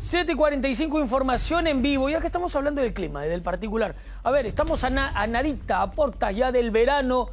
7.45, información en vivo. Ya que estamos hablando del clima, del particular. A ver, estamos a, nadita, a ya del verano,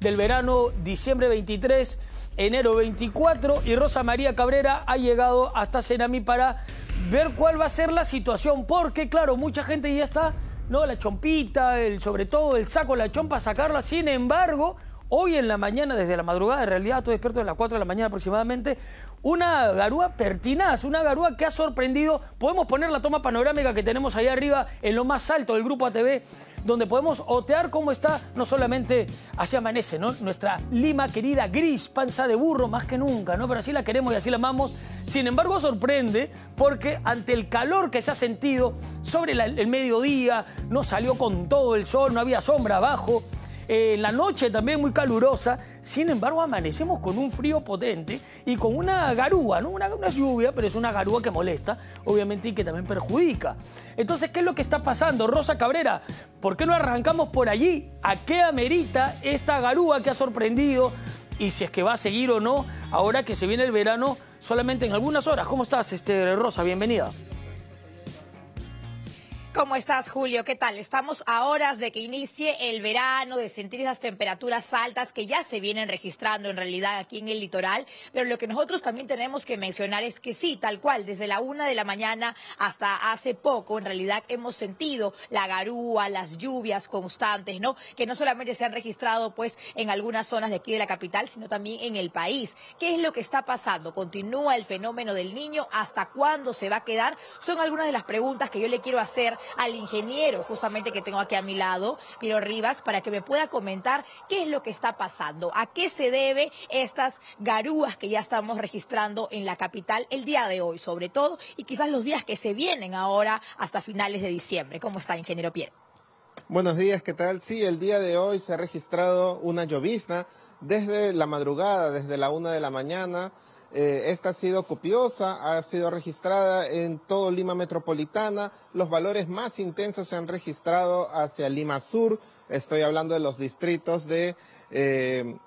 del verano, diciembre 23, enero 24. Y Rosa María Cabrera ha llegado hasta senami para ver cuál va a ser la situación. Porque, claro, mucha gente ya está, ¿no? La chompita, el, sobre todo el saco, la chompa, sacarla. Sin embargo... Hoy en la mañana, desde la madrugada, en realidad estoy despierto de las 4 de la mañana aproximadamente, una garúa pertinaz, una garúa que ha sorprendido. Podemos poner la toma panorámica que tenemos ahí arriba en lo más alto del grupo ATV, donde podemos otear cómo está, no solamente así amanece, ¿no? Nuestra Lima querida gris, panza de burro, más que nunca, ¿no? Pero así la queremos y así la amamos. Sin embargo, sorprende porque ante el calor que se ha sentido sobre el mediodía, no salió con todo el sol, no había sombra abajo en la noche también muy calurosa, sin embargo amanecemos con un frío potente y con una garúa, ¿no? Una, lluvia, pero es una garúa que molesta, obviamente, y que también perjudica. Entonces, ¿qué es lo que está pasando? Rosa Cabrera, ¿por qué no arrancamos por allí? ¿A qué amerita esta garúa que ha sorprendido? Y si es que va a seguir o no, ahora que se viene el verano, solamente en algunas horas. ¿Cómo estás, este, Rosa? Bienvenida. ¿Cómo estás, Julio? ¿Qué tal? Estamos a horas de que inicie el verano, de sentir esas temperaturas altas que ya se vienen registrando en realidad aquí en el litoral, pero lo que nosotros también tenemos que mencionar es que sí, tal cual, desde la una de la mañana hasta hace poco, en realidad hemos sentido la garúa, las lluvias constantes, ¿no? Que no solamente se han registrado, pues, en algunas zonas de aquí de la capital, sino también en el país. ¿Qué es lo que está pasando? ¿Continúa el fenómeno del niño? ¿Hasta cuándo se va a quedar? Son algunas de las preguntas que yo le quiero hacer al ingeniero, justamente que tengo aquí a mi lado, Piero Rivas, para que me pueda comentar qué es lo que está pasando, a qué se debe estas garúas que ya estamos registrando en la capital el día de hoy, sobre todo, y quizás los días que se vienen ahora hasta finales de diciembre. ¿Cómo está, ingeniero Pierre? Buenos días, ¿qué tal? Sí, el día de hoy se ha registrado una llovizna desde la madrugada, desde la una de la mañana eh, esta ha sido copiosa, ha sido registrada en todo Lima Metropolitana. Los valores más intensos se han registrado hacia Lima Sur. Estoy hablando de los distritos de eh,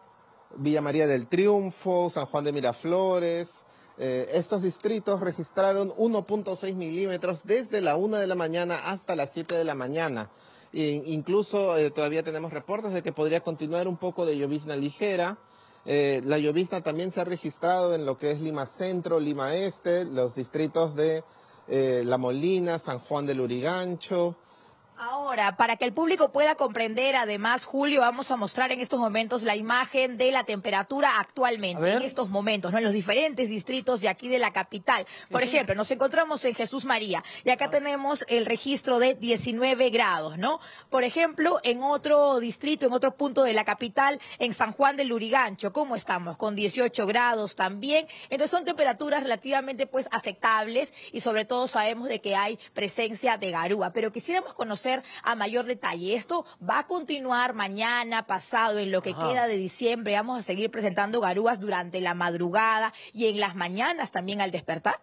Villa María del Triunfo, San Juan de Miraflores. Eh, estos distritos registraron 1.6 milímetros desde la 1 de la mañana hasta las 7 de la mañana. E incluso todavía tenemos reportes de que podría continuar un poco de llovizna ligera. Eh, la Llovista también se ha registrado en lo que es Lima Centro, Lima Este, los distritos de eh, La Molina, San Juan del Urigancho, Ahora, para que el público pueda comprender, además, Julio, vamos a mostrar en estos momentos la imagen de la temperatura actualmente, en estos momentos, ¿no? En los diferentes distritos de aquí de la capital. Por ejemplo, nos encontramos en Jesús María y acá ah. tenemos el registro de 19 grados, ¿no? Por ejemplo, en otro distrito, en otro punto de la capital, en San Juan del Lurigancho, ¿cómo estamos? Con 18 grados también. Entonces son temperaturas relativamente pues aceptables y sobre todo sabemos de que hay presencia de garúa. Pero quisiéramos conocer a mayor detalle. Esto va a continuar mañana, pasado, en lo que queda de diciembre. Vamos a seguir presentando garúas durante la madrugada y en las mañanas también al despertar.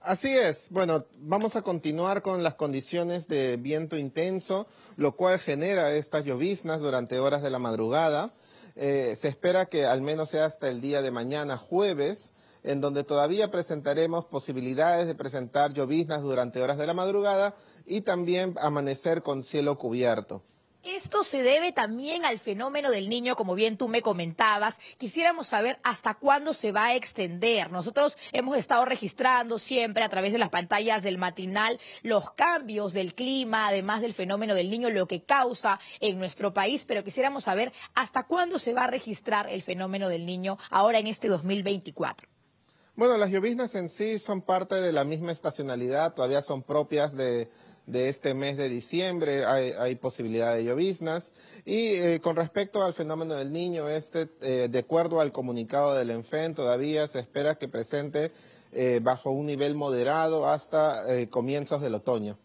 Así es. Bueno, vamos a continuar con las condiciones de viento intenso, lo cual genera estas lloviznas durante horas de la madrugada. Eh, se espera que al menos sea hasta el día de mañana, jueves, en donde todavía presentaremos posibilidades de presentar lloviznas durante horas de la madrugada, y también amanecer con cielo cubierto. Esto se debe también al fenómeno del niño, como bien tú me comentabas. Quisiéramos saber hasta cuándo se va a extender. Nosotros hemos estado registrando siempre a través de las pantallas del matinal los cambios del clima, además del fenómeno del niño, lo que causa en nuestro país, pero quisiéramos saber hasta cuándo se va a registrar el fenómeno del niño ahora en este 2024. Bueno, las lloviznas en sí son parte de la misma estacionalidad, todavía son propias de de este mes de diciembre hay, hay posibilidad de lloviznas. Y eh, con respecto al fenómeno del niño, este, eh, de acuerdo al comunicado del ENFEN, todavía se espera que presente eh, bajo un nivel moderado hasta comienzos del otoño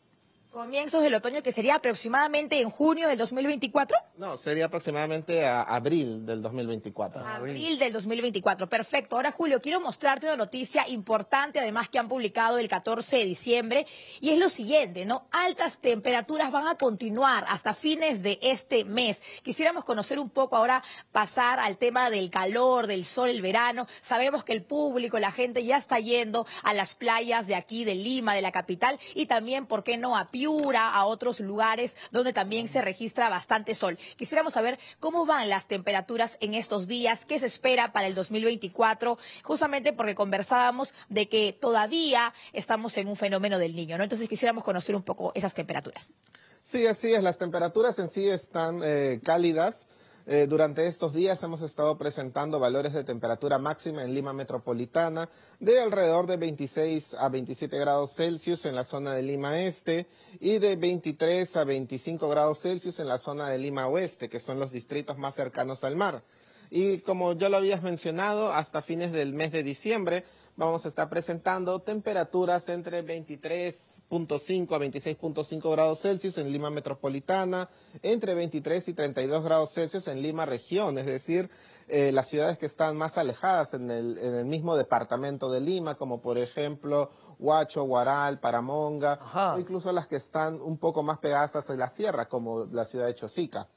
comienzos del otoño, que sería aproximadamente en junio del 2024? No, sería aproximadamente a abril del 2024. Abril. del 2024, perfecto. Ahora, Julio, quiero mostrarte una noticia importante, además que han publicado el 14 de diciembre, y es lo siguiente, ¿no? Altas temperaturas van a continuar hasta fines de este mes. Quisiéramos conocer un poco ahora, pasar al tema del calor, del sol, el verano. Sabemos que el público, la gente ya está yendo a las playas de aquí, de Lima, de la capital, y también, ¿por qué no?, a Piura a otros lugares donde también se registra bastante sol. Quisiéramos saber cómo van las temperaturas en estos días, qué se espera para el 2024, justamente porque conversábamos de que todavía estamos en un fenómeno del niño, ¿no? Entonces quisiéramos conocer un poco esas temperaturas. Sí, así es, las temperaturas en sí están eh, cálidas. Eh, durante estos días hemos estado presentando valores de temperatura máxima en Lima Metropolitana de alrededor de 26 a 27 grados Celsius en la zona de Lima Este y de 23 a 25 grados Celsius en la zona de Lima Oeste, que son los distritos más cercanos al mar. Y como ya lo habías mencionado, hasta fines del mes de diciembre vamos a estar presentando temperaturas entre 23.5 a 26.5 grados Celsius en Lima Metropolitana, entre 23 y 32 grados Celsius en Lima Región, es decir, eh, las ciudades que están más alejadas en el, mismo departamento de Lima, como por ejemplo Huacho, Guaral, Paramonga, o incluso las que están un poco más pegadas en la sierra, como la ciudad de Chosica.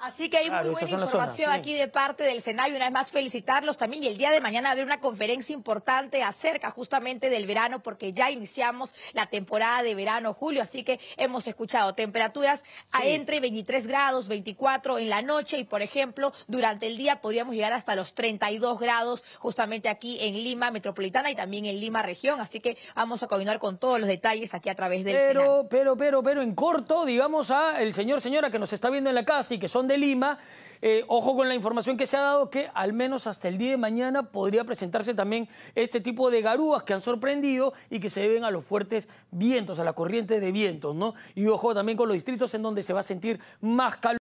Así que hay muy buena información aquí de parte del Senado y una vez más felicitarlos también. Y el día de mañana habrá una conferencia importante acerca justamente del verano porque ya iniciamos la temporada de verano, Julio. Así que hemos escuchado temperaturas a entre 23 grados, 24 en la noche y, por ejemplo, durante el día podríamos llegar hasta los 32 grados justamente aquí en Lima Metropolitana y también en Lima Región. Así que vamos a continuar con todos los detalles aquí a través del Pero, pero, pero, pero en corto, digamos a el señor, señora que nos está viendo en la casa y que son de Lima. Eh, ojo con la información que se ha dado que al menos hasta el día de mañana podría presentarse también este tipo de garúas que han sorprendido y que se deben a los fuertes vientos, a la corriente de vientos, ¿no? Y ojo también con los distritos en donde se va a sentir más calor.